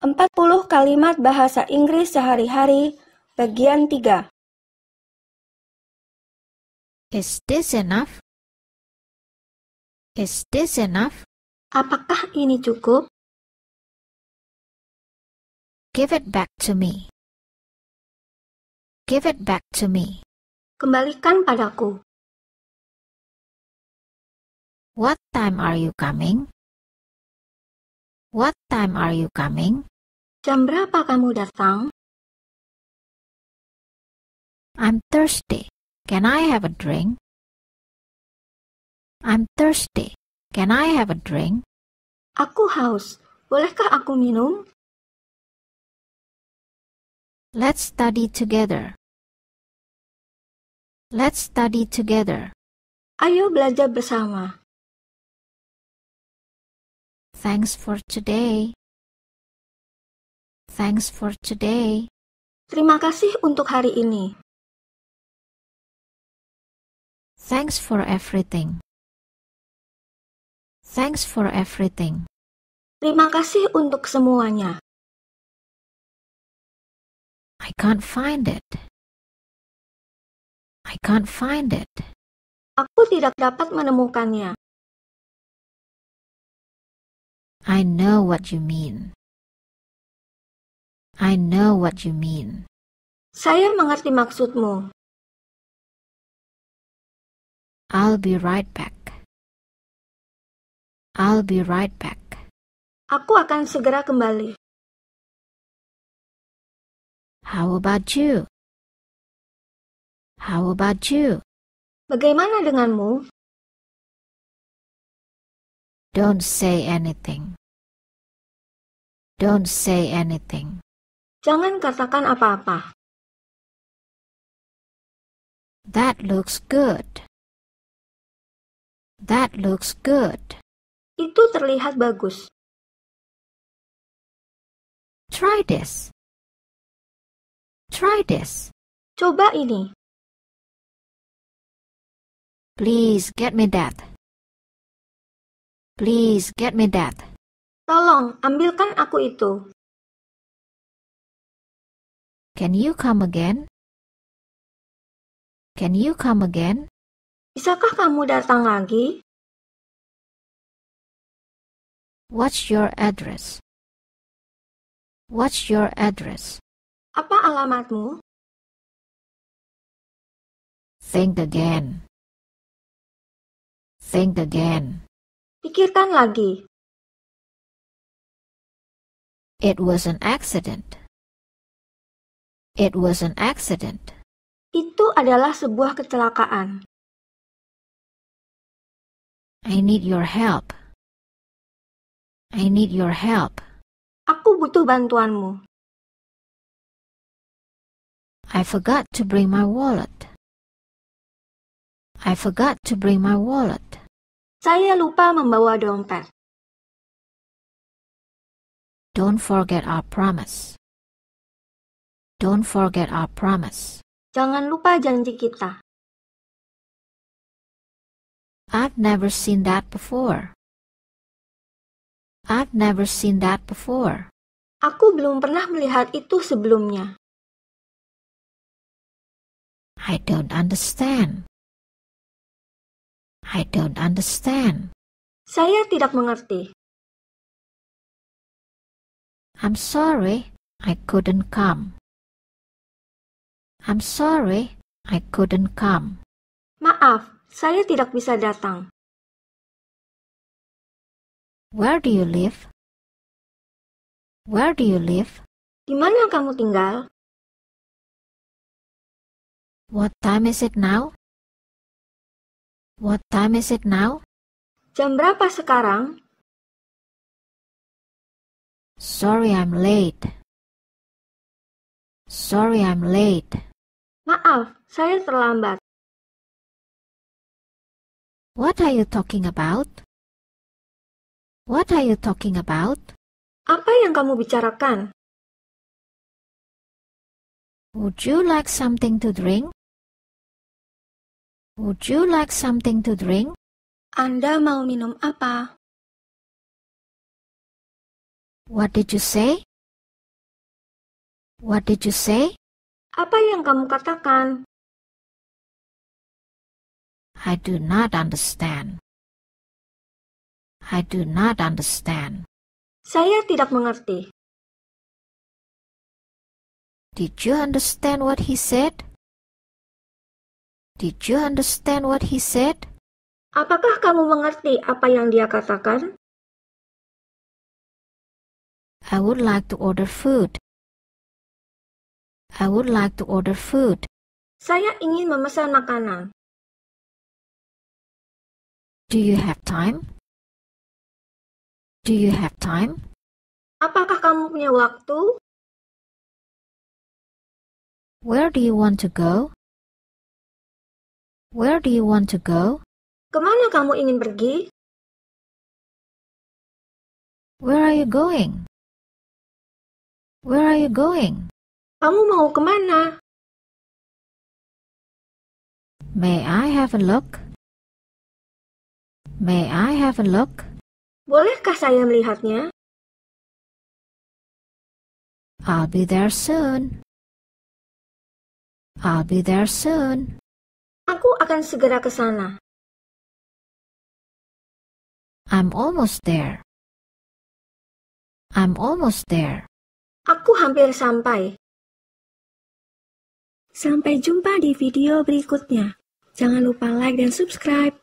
40 kalimat bahasa Inggris sehari-hari, bagian 3. Is this enough? Is this enough? Apakah ini cukup? Give it back to me. Give it back to me. Kembalikan padaku. What time are you coming? What time are you coming? Jam berapa kamu datang? I'm thirsty. Can I have a drink? I'm thirsty. Can I have a drink? Aku haus. Bolehkah aku minum? Let's study together. Let's study together. Ayo belajar bersama. Thanks for today. Thanks for today. Terima kasih untuk hari ini. Thanks for everything. Thanks for everything. Terima kasih untuk semuanya. I can't find it. I can't find it. Aku tidak dapat menemukannya. I know what you mean. I know what you mean. Saya mengerti maksudmu. I'll be right back. I'll be right back. Aku akan segera kembali. How about you? How about you? Bagaimana denganmu? Don't say anything. Don't say anything. Jangan katakan apa-apa. That looks good. That looks good. Itu terlihat bagus. Try this. Try this. Coba ini. Please get me that. Please get me that. Tolong, ambilkan aku itu. Can you come again? Can you come again? Bisakah kamu datang lagi? What's your address? What's your address? Apa alamatmu? Think again. Think again. Pikirkan lagi. It was an accident. It was an accident. Itu adalah sebuah kecelakaan. I need your help. I need your help. Aku butuh bantuanmu. I forgot to bring my wallet. I forgot to bring my wallet. Saya lupa membawa dompet. Don't forget our promise. Don't forget our promise. Jangan lupa janji kita. I've never seen that before. I've never seen that before. Aku belum pernah melihat itu sebelumnya. I don't understand. I don't understand. Saya tidak mengerti. I'm sorry, I couldn't come. I'm sorry, I couldn't come. Maaf, saya tidak bisa datang. Where do you live? Where do you live? Di mana kamu tinggal? What time is it now? What time is it now? Jam berapa sekarang? Sorry I'm late. Sorry I'm late. Maaf, saya terlambat. What are you talking about? What are you talking about? Apa yang kamu bicarakan? Would you like something to drink? Would you like something to drink? Anda mau minum apa? What did you say? What did you say? Apa yang kamu katakan? I do not understand. I do not understand. Saya tidak mengerti. Did you understand what he said? Did you understand what he said? Apakah kamu mengerti apa yang dia katakan? I would like to order food. I would like to order food. Saya ingin memesan makanan. Do you have time? Do you have time? Apakah kamu punya waktu? Where do you want to go? Where do you want to go? Kemana kamu ingin pergi? Where are you going? Where are you going? Kamu mau kemana? May I have a look? May I have a look? Bolehkah saya melihatnya? I'll be there soon. I'll be there soon. Aku akan segera ke sana. I'm almost there. I'm almost there. Aku hampir sampai. Sampai jumpa di video berikutnya. Jangan lupa like dan subscribe.